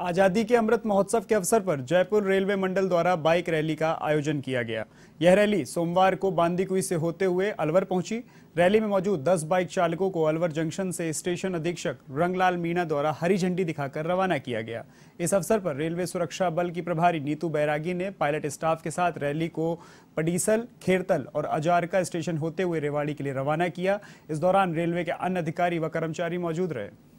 आज़ादी के अमृत महोत्सव के अवसर पर जयपुर रेलवे मंडल द्वारा बाइक रैली का आयोजन किया गया यह रैली सोमवार को बांदीकुई से होते हुए अलवर पहुंची रैली में मौजूद 10 बाइक चालकों को अलवर जंक्शन से स्टेशन अधीक्षक रंगलाल मीणा द्वारा हरी झंडी दिखाकर रवाना किया गया इस अवसर पर रेलवे सुरक्षा बल की प्रभारी नीतू बैरागी ने पायलट स्टाफ के साथ रैली को पडीसल खेरतल और अजारका स्टेशन होते हुए रेवाड़ी के लिए रवाना किया इस दौरान रेलवे के अन्य अधिकारी व कर्मचारी मौजूद रहे